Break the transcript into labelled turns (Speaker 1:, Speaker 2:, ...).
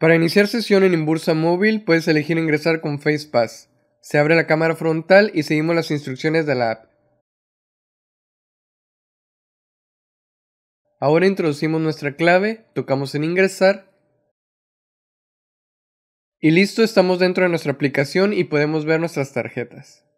Speaker 1: Para iniciar sesión en Inbursa Móvil puedes elegir ingresar con FacePass. Se abre la cámara frontal y seguimos las instrucciones de la app. Ahora introducimos nuestra clave, tocamos en ingresar y listo, estamos dentro de nuestra aplicación y podemos ver nuestras tarjetas.